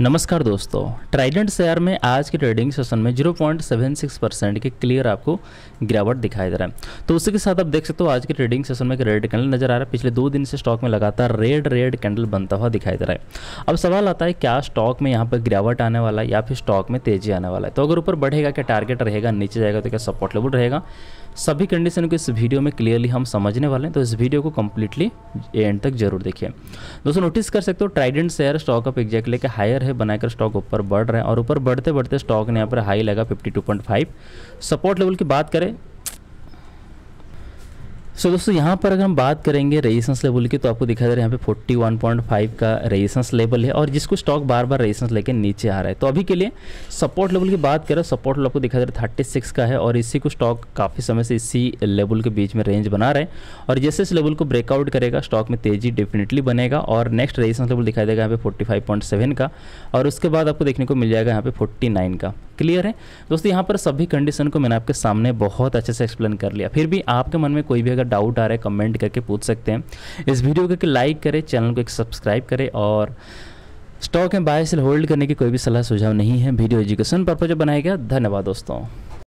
नमस्कार दोस्तों Trident share में आज के ट्रेडिंग सेशन में 0.76 परसेंट के क्लियर आपको गिरावट दिखाई दे रहा है तो उसी के साथ आप देख सकते हो आज के ट्रेडिंग सेशन में एक रेड कैंडल नजर आ रहा है पिछले दो दिन से स्टॉक में लगातार रेड रेड कैंडल बनता हुआ दिखाई दे रहा है अब सवाल आता है क्या स्टॉक में यहाँ पर गिरावट आने वाला है या फिर स्टॉक में तेजी आने वाला है तो अगर ऊपर बढ़ेगा क्या टारगेट रहेगा नीचे जाएगा तो क्या सपोर्ट रहेगा सभी कंडीशन को इस वीडियो में क्लियरली हम समझने वाले हैं तो इस वीडियो को कम्प्लीटली एंड तक जरूर देखिए दोस्तों नोटिस कर सकते हो Trident share stock up exact लेके हायर है बनाकर स्टॉक ऊपर बढ़ रहे हैं और ऊपर बढ़ते बढ़ते स्टॉक ने यहाँ पर हाई लगा 52.5 सपोर्ट लेवल की बात करें सो so, दोस्तों यहाँ पर अगर हम बात करेंगे रेजिस्टेंस लेवल की तो आपको दिखा दे रहा है यहाँ पे 41.5 का रेजिस्टेंस लेवल है और जिसको स्टॉक बार बार रेजिस्टेंस लेके नीचे आ रहा है तो अभी के लिए सपोर्ट लेवल की बात करें सपोर्ट लेवल आपको दिखा दे रहा है थर्टी का है और इसी को स्टॉक काफ़ी समय से इसी लेवल के बीच में रेंज बना रहे और जैसे इस लेवल को ब्रेकआउट करेगा स्टॉक में तेजी डेफिनेटली बनेगा और नेक्स्ट रेजिस्टेंस लेवल दिखाई देगा यहाँ पे फोर्टी का और उसके बाद आपको देखने को मिल जाएगा यहाँ पे फोर्टी का क्लियर है दोस्तों यहाँ पर सभी कंडीशन को मैंने आपके सामने बहुत अच्छे से एक्सप्लेन कर लिया फिर भी आपके मन में कोई भी अगर डाउट आ रहा है कमेंट करके पूछ सकते हैं इस वीडियो को लाइक करें चैनल को एक सब्सक्राइब करें और स्टॉक में बाय सेल होल्ड करने की कोई भी सलाह सुझाव नहीं है वीडियो एजुकेशन पर्पज बनाया गया धन्यवाद दोस्तों